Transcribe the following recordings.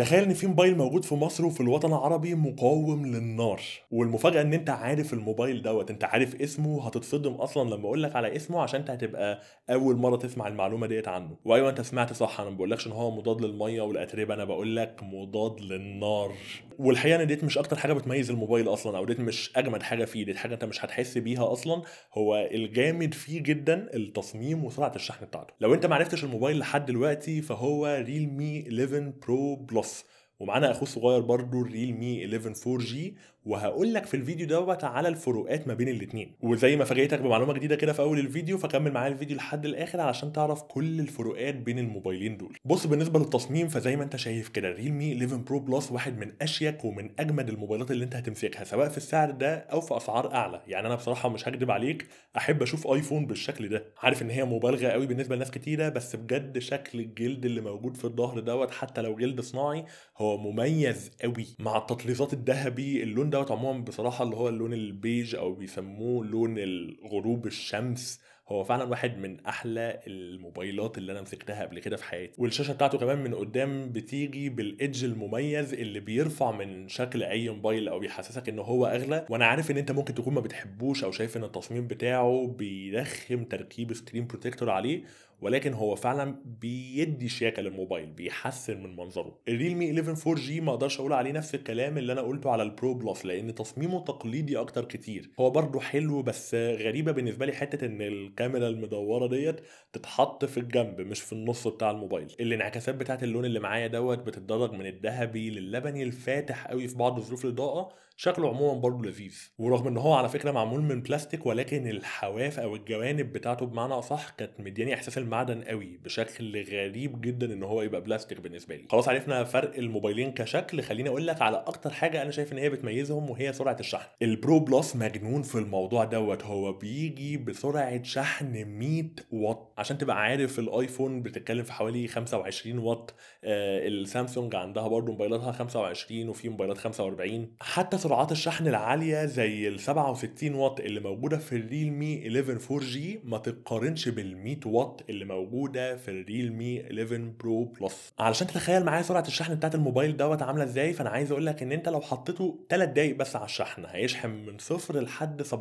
تخيل ان في موبايل موجود في مصر وفي الوطن العربي مقاوم للنار والمفاجاه ان انت عارف الموبايل دوت انت عارف اسمه هتتصدم اصلا لما اقول لك على اسمه عشان انت هتبقى اول مره تسمع المعلومه ديت عنه وايوه انت سمعت صح انا ما بقولكش ان هو مضاد للميه والاتربه انا بقول لك مضاد للنار والحقيقه ان ديت مش اكتر حاجه بتميز الموبايل اصلا او ديت مش اجمد حاجه فيه ديت حاجه انت مش هتحس بيها اصلا هو الجامد فيه جدا التصميم وسرعه الشحن بتاعته لو انت ما عرفتش الموبايل لحد دلوقتي فهو ريلمي 11 برو بلس ومعانا اخوه الصغير برضه الريل مي 11 4 جي وهقول لك في الفيديو دوت على الفروقات ما بين الاثنين وزي ما فاجئتك بمعلومه جديده كده في اول الفيديو فكمل معايا الفيديو لحد الاخر علشان تعرف كل الفروقات بين الموبايلين دول بص بالنسبه للتصميم فزي ما انت شايف كده الريل مي 11 برو بلس واحد من اشيك ومن اجمد الموبايلات اللي انت هتمسكها سواء في السعر ده او في اسعار اعلى يعني انا بصراحه مش هكدب عليك احب اشوف ايفون بالشكل ده عارف ان هي مبالغه قوي بالنسبه لناس كتيره بس بجد شكل الجلد اللي موجود في الظهر دوت حتى لو جلد صناعي هو مميز قوي مع التطليزات الذهبي اللون دوت عموما بصراحه اللي هو اللون البيج او بيسموه لون الغروب الشمس هو فعلا واحد من احلى الموبايلات اللي انا مسكتها قبل كده في حياتي والشاشه بتاعته كمان من قدام بتيجي بالايدج المميز اللي بيرفع من شكل اي موبايل او بيحسسك ان هو اغلى وانا عارف ان انت ممكن تكون ما بتحبوش او شايف ان التصميم بتاعه بيرخم تركيب سكرين بروتكتور عليه ولكن هو فعلا بيدي شياكه للموبايل بيحسن من منظره الريلمي 11 4 جي ما اقدرش اقول عليه نفس الكلام اللي انا قلته على البرو بلس لان تصميمه تقليدي اكتر كتير هو برضه حلو بس غريبه بالنسبه لي حته ان الكاميرا المدوره ديت تتحط في الجنب مش في النص بتاع الموبايل الانعكاسات بتاعه اللون اللي معايا دوت بتتدرج من الذهبي للبني الفاتح قوي في بعض ظروف الاضاءه شكله عموما برضه لذيذ ورغم ان هو على فكره معمول من بلاستيك ولكن الحواف او الجوانب بتاعته بمعنى اصح كانت مدياني احساس المعدن قوي بشكل غريب جدا ان هو يبقى بلاستيك بالنسبه لي خلاص عرفنا فرق الموبايلين كشكل خليني اقول لك على اكتر حاجه انا شايف ان هي بتميزهم وهي سرعه الشحن البرو بلس مجنون في الموضوع دوت هو بيجي بسرعه شحن 100 واط عشان تبقى عارف الايفون بتتكلم في حوالي 25 واط آه السامسونج عندها برضه موبايلاتها 25 وفي موبايلات 45 حتى سرعات الشحن العاليه زي ال 67 واط اللي موجوده في الريلمي 11 4 جي ما تتقارنش بال 100 واط اللي اللي موجوده في الريلمي 11 برو بلس علشان تتخيل معايا سرعه الشحن بتاعت الموبايل دوت عامله ازاي فانا عايز اقول لك ان انت لو حطيته 3 دقايق بس على الشحن هيشحن من صفر لحد 17%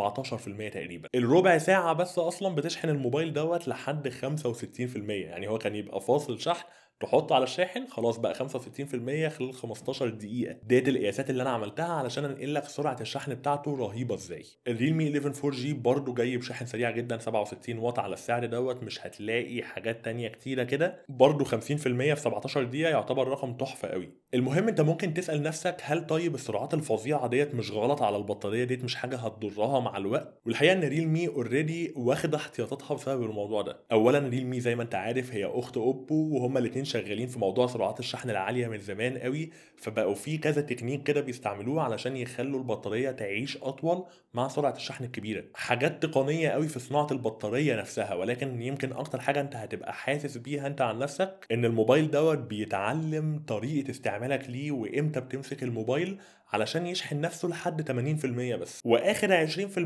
تقريبا الربع ساعه بس اصلا بتشحن الموبايل دوت لحد 65% يعني هو كان يبقى فاصل شحن تحط على الشاحن خلاص بقى 65% خلال 15 دقيقه ديت القياسات اللي انا عملتها علشان انقل لك سرعه الشحن بتاعته رهيبه ازاي الريلمي 11 4 جي برضه جاي بشحن سريع جدا 67 واط على السعر دوت مش هتلاقي حاجات تانية كتيره كده برضه 50% في 17 دقيقه يعتبر رقم تحفه قوي المهم انت ممكن تسال نفسك هل طيب السرعات الفظيعه ديت مش غلط على البطاريه ديت مش حاجه هتضرها مع الوقت والحقيقه ان ريلمي اوريدي واخده احتياطاتها بسبب الموضوع ده اولا ريلمي زي ما انت عارف هي اخت اوبو وهما الاثنين شغالين في موضوع سرعات الشحن العاليه من زمان قوي فبقوا في كذا تكنيك كده بيستعملوه علشان يخلوا البطاريه تعيش اطول مع سرعه الشحن الكبيره حاجات تقنيه قوي في صناعه البطاريه نفسها ولكن يمكن اكتر حاجه انت هتبقى حاسس بيها انت عن نفسك ان الموبايل دوت بيتعلم طريقه استعمالك ليه وامتى بتمسك الموبايل علشان يشحن نفسه لحد 80% بس واخر 20%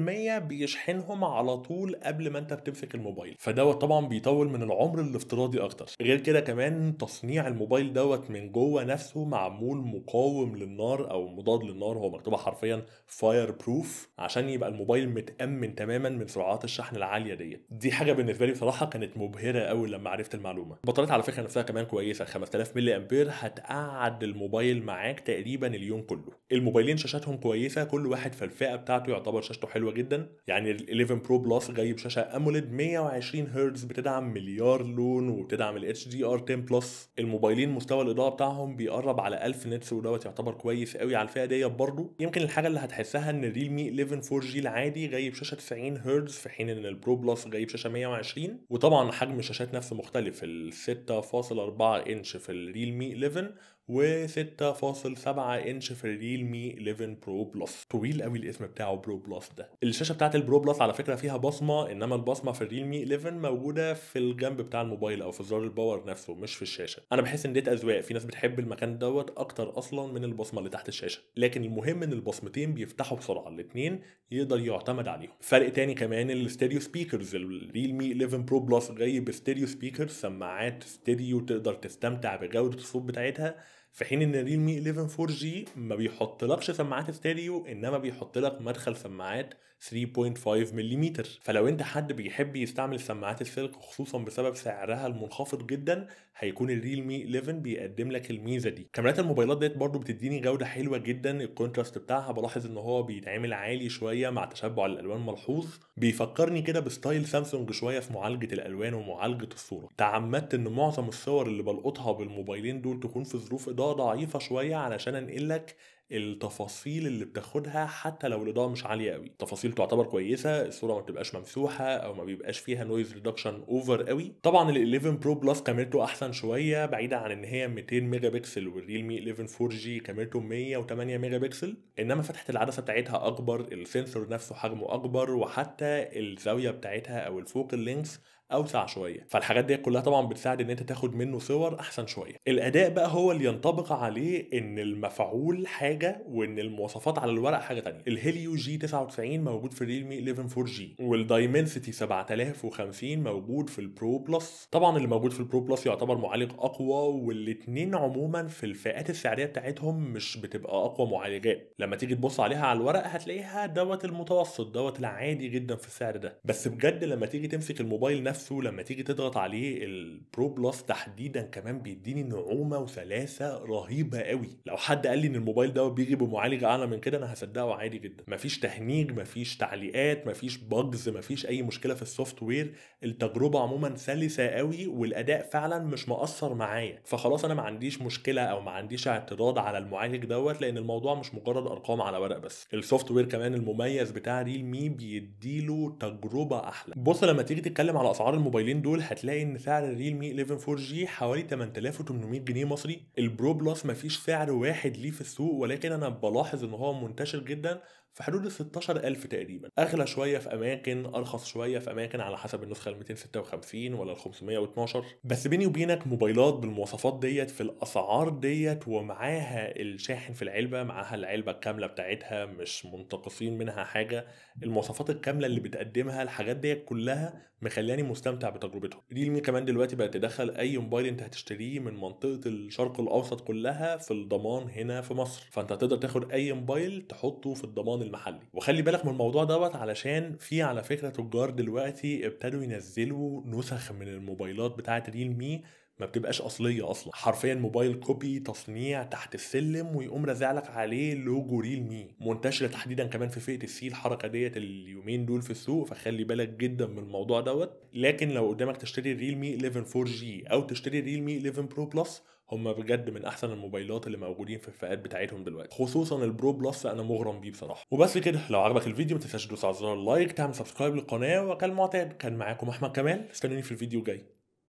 بيشحنهم على طول قبل ما انت بتمسك الموبايل فدوت طبعا بيطول من العمر الافتراضي اكتر غير كده كمان تصنيع الموبايل دوت من جوه نفسه معمول مقاوم للنار او مضاد للنار هو مكتوبه حرفيا فاير بروف عشان يبقى الموبايل متامن تماما من سرعات الشحن العاليه ديت دي حاجه بالنسبه لي بصراحه كانت مبهره قوي لما عرفت المعلومه بطاريه على فكره نفسها كمان كويسه 5000 ملي امبير هتقعد الموبايل معاك تقريبا اليوم كله الموبايلين شاشاتهم كويسه كل واحد في الفئه بتاعته يعتبر شاشته حلوه جدا يعني ال 11 برو بلس جايب شاشه اموليد 120 هرتز بتدعم مليار لون وبتدعم الاتش دي ار 10 بلس الموبايلين مستوى الاضاءه بتاعهم بيقرب على 1000 نتس ودوت يعتبر كويس قوي على الفئه ديت برضه يمكن الحاجه اللي هتحسها ان الريلمي 11 4 جي العادي جايب شاشه 90 هرتز في حين ان البرو بلس جايب شاشه 120 وطبعا حجم الشاشات نفسه مختلف ال 6.4 انش في الريلمي 11 و6.7 انش في الريلمي 11 برو بلس طويل قوي الاسم بتاعه برو بلس ده الشاشه بتاعه البرو بلس على فكره فيها بصمه انما البصمه في الريلمي 11 موجوده في الجنب بتاع الموبايل او في زرار الباور نفسه مش في الشاشه انا بحس ان ديت اذواق في ناس بتحب المكان دوت اكتر اصلا من البصمه اللي تحت الشاشه لكن المهم ان البصمتين بيفتحوا بسرعه الاثنين يقدر يعتمد عليهم فرق تاني كمان الاستيريو سبيكرز الريلمي 11 برو بلس جاي بستيريو سبيكرز سماعات ستيريو تقدر تستمتع بجوده الصوت بتاعتها في حين ان ريلمي 11 4 g ما بيحطلكش سماعات ستيريو انما بيحطلك مدخل سماعات 3.5 ملم فلو انت حد بيحب يستعمل سماعات السلك خصوصا بسبب سعرها المنخفض جدا هيكون الريل مي 11 بيقدم لك الميزه دي كاميرات الموبايلات ديت برضو بتديني جوده حلوه جدا الكونتراست بتاعها بلاحظ ان هو بيتعمل عالي شويه مع تشبع الالوان ملحوظ بيفكرني كده بستايل سامسونج شويه في معالجه الالوان ومعالجه الصوره تعمدت ان معظم الصور اللي بلقطها بالموبايلين دول تكون في ظروف اضاءه ضعيفه شويه علشان انقل لك التفاصيل اللي بتاخدها حتى لو الاضاءه مش عاليه قوي تفاصيل تعتبر كويسه الصوره ما بتبقاش ممسوحه او ما بيبقاش فيها نويز ريدكشن اوفر قوي طبعا ال 11 برو بلس كاميرته احسن شويه بعيدا عن ان هي 200 ميجا بكسل والريلمي 11 4 جي كاميرته 108 ميجا بكسل انما فتحه العدسه بتاعتها اكبر السنسور نفسه حجمه اكبر وحتى الزاويه بتاعتها او الفوكال لينكس اوسع شويه فالحاجات دي كلها طبعا بتساعد ان انت تاخد منه صور احسن شويه الاداء بقى هو اللي ينطبق عليه ان المفعول حاجه وان المواصفات على الورق حاجه تانية الهيليو جي 99 موجود في الريلمي 11 4 جي والدايمنسيتي 7050 موجود في البرو بلس طبعا اللي موجود في البرو بلس يعتبر معالج اقوى والاثنين عموما في الفئات السعريه بتاعتهم مش بتبقى اقوى معالجات لما تيجي تبص عليها على الورق هتلاقيها دوت المتوسط دوت العادي جدا في السعر ده بس بجد لما تيجي تمسك الموبايل نفسه نفسه لما تيجي تضغط عليه البرو بلس تحديدا كمان بيديني نعومه وسلاسه رهيبه قوي لو حد قال لي ان الموبايل ده بيجي بمعالج اعلى من كده انا هصدقه عادي جدا مفيش تهنيج مفيش تعليقات مفيش باجز مفيش اي مشكله في السوفت وير التجربه عموما سلسه قوي والاداء فعلا مش مقصر معايا فخلاص انا ما عنديش مشكله او ما عنديش اعتراض على المعالج دوت لان الموضوع مش مجرد ارقام على ورق بس السوفت وير كمان المميز بتاع ريلمي بيديله تجربه احلى بص لما تيجي تتكلم على اسعار اسعار الموبايلين دول هتلاقي ان سعر الريلمي 11 4 جي حوالي 8800 جنيه مصري البرو بلس مفيش سعر واحد ليه في السوق ولكن انا بلاحظ ان هو منتشر جدا في حدود ال 16000 تقريبا اغلى شويه في اماكن ارخص شويه في اماكن على حسب النسخه ال 256 ولا ال 512 بس بيني وبينك موبايلات بالمواصفات ديت في الاسعار ديت ومعاها الشاحن في العلبه معاها العلبه الكامله بتاعتها مش منتقصين منها حاجه المواصفات الكامله اللي بتقدمها الحاجات ديت كلها مخلاني مستمتع بتجربتهم ريلمي كمان دلوقتي بقت تدخل اي موبايل انت هتشتريه من منطقه الشرق الاوسط كلها في الضمان هنا في مصر فانت هتقدر تاخد اي موبايل تحطه في الضمان المحلي وخلي بالك من الموضوع دوت علشان في على فكره تجار دلوقتي ابتدوا ينزلوا نسخ من الموبايلات بتاعه ريلمي ما بتبقاش اصليه اصلا حرفيا موبايل كوبي تصنيع تحت السلم ويقوم رازع لك عليه لوجو ريل مي منتشره تحديدا كمان في فئه السي الحركه ديت اليومين دول في السوق فخلي بالك جدا من الموضوع دوت لكن لو قدامك تشتري الريل مي 11 4 جي او تشتري الريل مي 11 برو بلس هما بجد من احسن الموبايلات اللي موجودين في الفئات بتاعتهم دلوقتي خصوصا البرو بلس انا مغرم بيه بصراحه وبس كده لو عجبك الفيديو ما تنساش تدوس على زر اللايك تعمل سبسكرايب للقناه وكالمعتاد كان معاكم احمد كمال استنوني في الفيديو الجاي